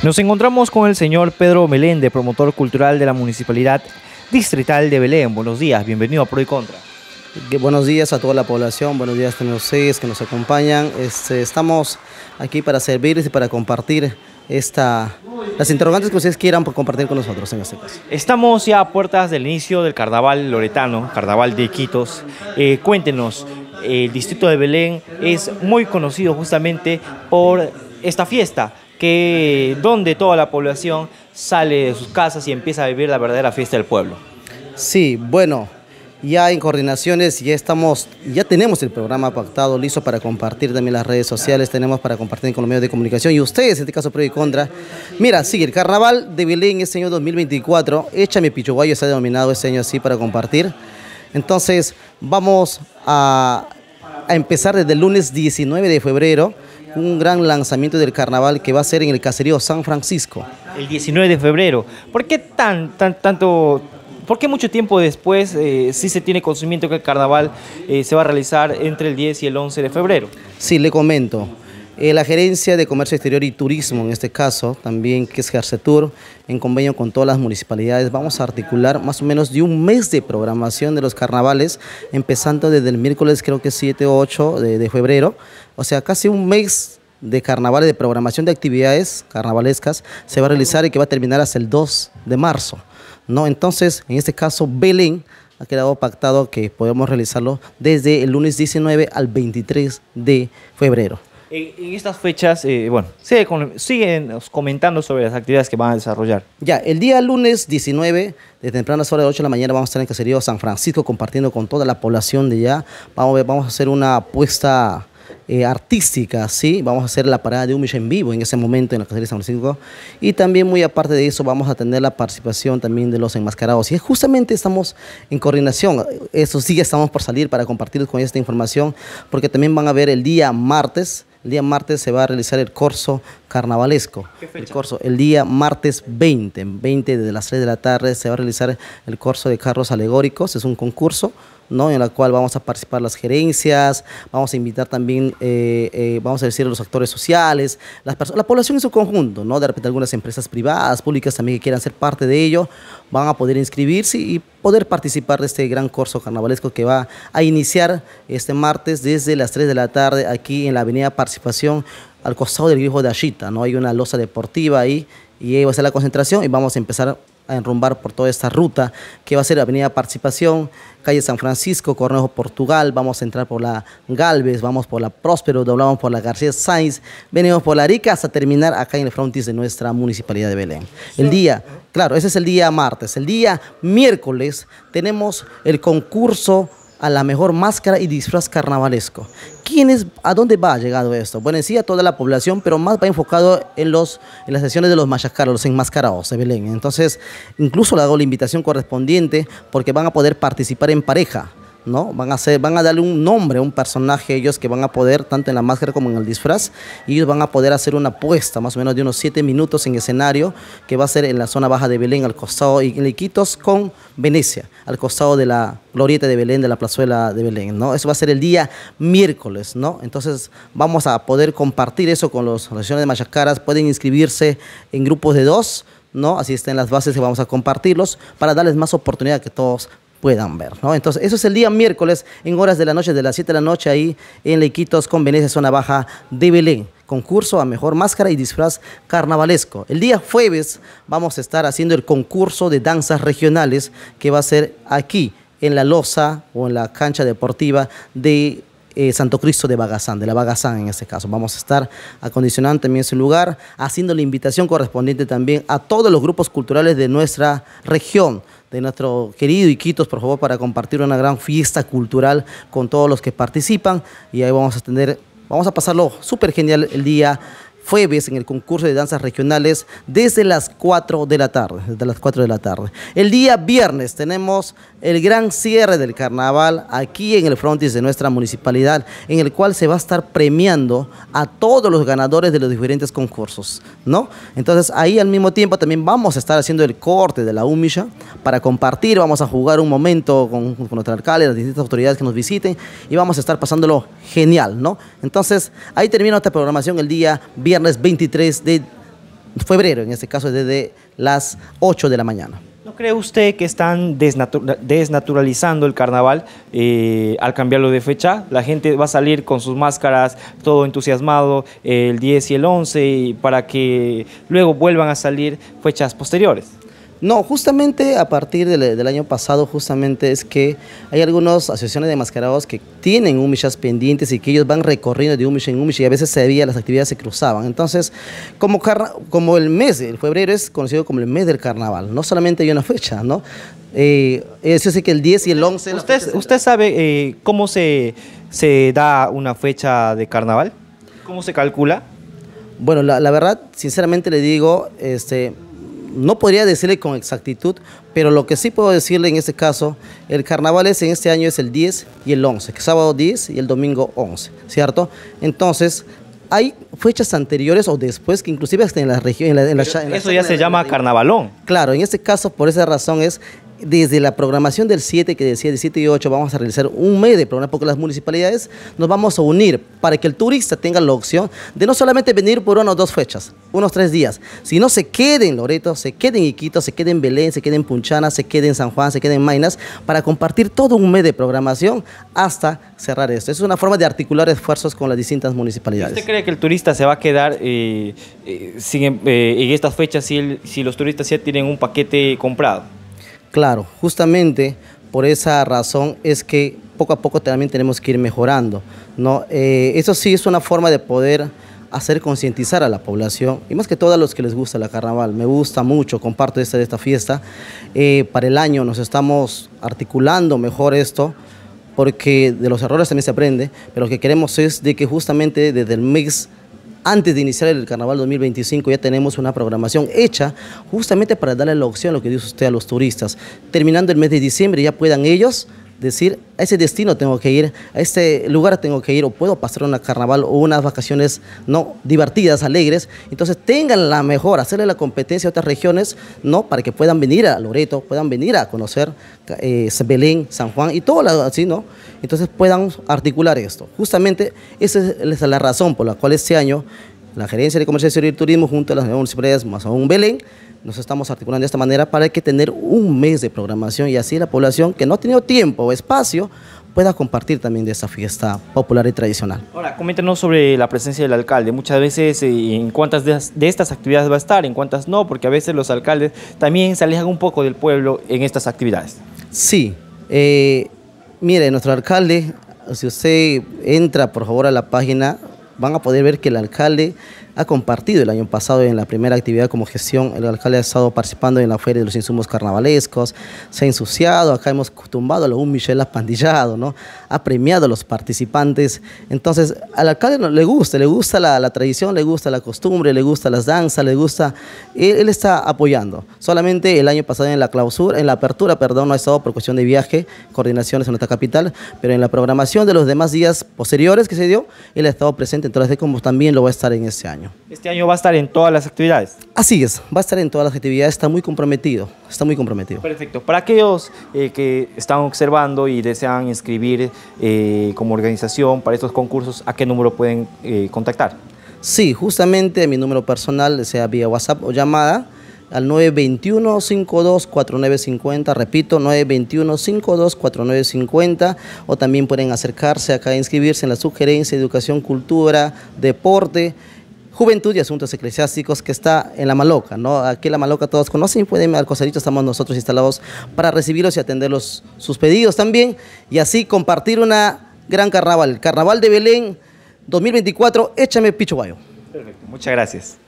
Nos encontramos con el señor Pedro Meléndez, promotor cultural de la Municipalidad Distrital de Belén. Buenos días, bienvenido a Pro y Contra. Buenos días a toda la población, buenos días a los seis que nos acompañan. Este, estamos aquí para servirles y para compartir esta, las interrogantes que ustedes quieran compartir con nosotros en este caso. Estamos ya a puertas del inicio del Carnaval Loretano, Carnaval de Quitos. Eh, cuéntenos, el distrito de Belén es muy conocido justamente por esta fiesta que, donde toda la población sale de sus casas y empieza a vivir la verdadera fiesta del pueblo. Sí, bueno, ya en coordinaciones ya estamos, ya tenemos el programa pactado listo para compartir también las redes sociales, tenemos para compartir con los medios de comunicación y ustedes, en este caso Pro y Contra. Mira, sigue el carnaval de Belén este año 2024, Échame Pichuguayo se ha denominado este año así para compartir. Entonces, vamos a empezar desde el lunes 19 de febrero un gran lanzamiento del carnaval que va a ser en el caserío San Francisco. El 19 de febrero. ¿Por qué tan, tanto, ¿Por qué mucho tiempo después si eh, sí se tiene conocimiento que el carnaval eh, se va a realizar entre el 10 y el 11 de febrero? Sí, le comento. Eh, la gerencia de comercio exterior y turismo, en este caso, también que es Gersetur, en convenio con todas las municipalidades, vamos a articular más o menos de un mes de programación de los carnavales, empezando desde el miércoles, creo que 7 o 8 de, febrero, o sea, casi un mes de carnavales, de programación de actividades carnavalescas, se va a realizar y que va a terminar hasta el 2 de marzo. ¿no? Entonces, en este caso, Belén ha quedado pactado que podemos realizarlo desde el lunes 19 al 23 de febrero. En, estas fechas, eh, bueno, siguen comentando sobre las actividades que van a desarrollar. Ya, el día lunes 19, de temprano a de 8 de la mañana, vamos a estar en el caserío San Francisco compartiendo con toda la población de allá. Vamos a, vamos a hacer una apuesta eh, artística, ¿sí? Vamos a hacer la parada de un en vivo en ese momento en la casería San Francisco. Y también, muy aparte de eso, vamos a tener la participación también de los enmascarados. Y justamente estamos en coordinación. Eso sí, estamos por salir para compartir con esta información, porque también van a ver el día martes el día martes se va a realizar el corso carnavalesco. El corso, el día martes 20, 20 de las 3 de la tarde se va a realizar el corso de carros alegóricos. Es un concurso ¿no? en la cual vamos a participar las gerencias, vamos a invitar también, eh, eh, vamos a decir, los actores sociales, las la población en su conjunto, ¿no? de repente algunas empresas privadas, públicas también que quieran ser parte de ello, van a poder inscribirse y poder participar de este gran corso carnavalesco que va a iniciar este martes desde las 3 de la tarde aquí en la avenida Participación al costado del viejo de Ashita, ¿no? hay una losa deportiva ahí y ahí va a ser la concentración y vamos a empezar a enrumbar por toda esta ruta que va a ser la avenida Participación, calle San Francisco, Cornejo, Portugal, vamos a entrar por la Galvez, vamos por la Próspero, doblamos por la García Sainz, venimos por la Arica hasta terminar acá en el frontis de nuestra municipalidad de Belén. El día, claro, ese es el día martes, el día miércoles tenemos el concurso a la mejor máscara y disfraz carnavalesco. ¿Quién es, ¿A dónde va llegado esto? Bueno, sí a toda la población, pero más va enfocado en, los, en las sesiones de los machacaros, los enmascarados se Belén. Entonces, incluso le hago la invitación correspondiente porque van a poder participar en pareja ¿no? Van a, ser, van a darle un nombre a un personaje ellos que van a poder, tanto en la máscara como en el disfraz, y ellos van a poder hacer una apuesta más o menos de unos siete minutos en escenario, que va a ser en la zona baja de Belén, al costado, y en Iquitos con Venecia, al costado de la glorieta de Belén, de la plazuela de Belén, ¿no? Eso va a ser el día miércoles, ¿no? Entonces vamos a poder compartir eso con los regiones de Machacaras, pueden inscribirse en grupos de dos, ¿no? Así estén las bases que vamos a compartirlos para darles más oportunidad que todos puedan ver. ¿no? Entonces, eso es el día miércoles en horas de la noche, de las 7 de la noche, ahí en Lequitos, Venecia, Zona Baja de Belén. Concurso a mejor máscara y disfraz carnavalesco. El día jueves vamos a estar haciendo el concurso de danzas regionales que va a ser aquí, en la losa o en la cancha deportiva de eh, Santo Cristo de Bagazán, de la Bagazán en este caso. Vamos a estar acondicionando también ese lugar, haciendo la invitación correspondiente también a todos los grupos culturales de nuestra región de nuestro querido Iquitos, por favor, para compartir una gran fiesta cultural con todos los que participan. Y ahí vamos a tener, vamos a pasarlo súper genial el día jueves en el concurso de danzas regionales desde las 4 de la tarde. Desde las 4 de la tarde. El día viernes tenemos el gran cierre del carnaval aquí en el frontis de nuestra municipalidad, en el cual se va a estar premiando a todos los ganadores de los diferentes concursos, ¿no? Entonces ahí al mismo tiempo también vamos a estar haciendo el corte de la UMISHA para compartir, vamos a jugar un momento con, nuestro alcalde, las distintas autoridades que nos visiten y vamos a estar pasándolo genial, ¿no? Entonces ahí termina esta programación el día viernes es 23 de febrero, en este caso desde las 8 de la mañana. ¿No cree usted que están desnaturalizando el carnaval eh, al cambiarlo de fecha? La gente va a salir con sus máscaras, todo entusiasmado, el 10 y el 11, para que luego vuelvan a salir fechas posteriores. No, justamente a partir del, año pasado, justamente es que hay algunas asociaciones de mascarados que tienen humillas pendientes y que ellos van recorriendo de humilla en humilla y a veces se veía, las actividades se cruzaban. Entonces, como, como el mes, el febrero es conocido como el mes del carnaval, no solamente hay una fecha, ¿no? Eh, eso sí que el 10 y el 11... ¿Usted, ¿usted sabe eh, cómo se, se da una fecha de carnaval? ¿Cómo se calcula? Bueno, la, la verdad, sinceramente le digo, este no podría decirle con exactitud, pero lo que sí puedo decirle en este caso, el carnaval es en este año es el 10 y el 11, sábado 10 y el domingo 11, ¿cierto? Entonces, hay fechas anteriores o después que inclusive hasta en la región eso ya se llama carnavalón claro en este caso por esa razón es desde la programación del 7, que decía 17 7 y 8, vamos a realizar un mes de programa porque las municipalidades nos vamos a unir para que el turista tenga la opción de no solamente venir por una o dos fechas, unos tres días, sino se quede en Loreto, se quede en Iquito, se quede en Belén, se quede en Punchana, se quede en San Juan, se quede en Mainas, para compartir todo un mes de programación hasta cerrar esto. Es una forma de articular esfuerzos con las distintas municipalidades. ¿Usted cree que el turista se va a quedar eh, eh, eh, en estas fechas si los turistas ya tienen un paquete comprado? Claro, justamente por esa razón es que poco a poco también tenemos que ir mejorando. ¿no? Eh, eso sí es una forma de poder hacer concientizar a la población y más que todo a los que les gusta la carnaval. Me gusta mucho, comparto esta, esta fiesta. Eh, para el año nos estamos articulando mejor esto porque de los errores también se aprende, pero lo que queremos es de que justamente desde el mix antes de iniciar el Carnaval 2025 ya tenemos una programación hecha justamente para darle la opción, lo que dice usted, a los turistas. Terminando el mes de diciembre ya puedan ellos decir, a ese destino tengo que ir, a este lugar tengo que ir, o puedo pasar una carnaval o unas vacaciones no divertidas, alegres. Entonces tengan la mejor, hacerle la competencia a otras regiones, ¿no? Para que puedan venir a Loreto, puedan venir a conocer eh, Belén, San Juan y todo así, ¿no? Entonces puedan articular esto. Justamente esa es la razón por la cual este año la Gerencia de Comercio Exterior y Turismo junto a las municipalidades, más aún Belén, nos estamos articulando de esta manera para que tener un mes de programación y así la población que no ha tenido tiempo o espacio pueda compartir también de esta fiesta popular y tradicional. Ahora, coméntenos sobre la presencia del alcalde. Muchas veces, eh, ¿en cuántas de estas actividades va a estar? ¿En cuántas no? Porque a veces los alcaldes también se alejan un poco del pueblo en estas actividades. Sí. Eh, mire, nuestro alcalde, si usted entra por favor a la página, van a poder ver que el alcalde ha compartido el año pasado en la primera actividad como gestión, el alcalde ha estado participando en la feria de los insumos carnavalescos, se ha ensuciado, acá hemos acostumbrado a un Michel apandillado, ¿no? ha premiado a los participantes. Entonces, al alcalde le gusta, le gusta la, tradición, le gusta la costumbre, le gusta las danzas, le gusta, él, él, está apoyando. Solamente el año pasado en la clausura, en la apertura, perdón, no ha estado por cuestión de viaje, coordinaciones en nuestra capital, pero en la programación de los demás días posteriores que se dio, él ha estado presente, entonces como también lo va a estar en este año. Este año va a estar en todas las actividades. Así es, va a estar en todas las actividades, está muy comprometido, está muy comprometido. Perfecto. Para aquellos eh, que están observando y desean inscribir eh, como organización para estos concursos, ¿a qué número pueden eh, contactar? Sí, justamente mi número personal, sea vía WhatsApp o llamada, al 921-524950, repito, 921-524950, o también pueden acercarse acá a inscribirse en la sugerencia Educación, Cultura, Deporte, Juventud y Asuntos Eclesiásticos que está en La Maloca, ¿no? Aquí en La Maloca todos conocen Pueden pueden al Coserito, estamos nosotros instalados para recibirlos y atenderlos sus pedidos también y así compartir una gran carnaval, Carnaval de Belén 2024, échame guayo. Perfecto, muchas gracias.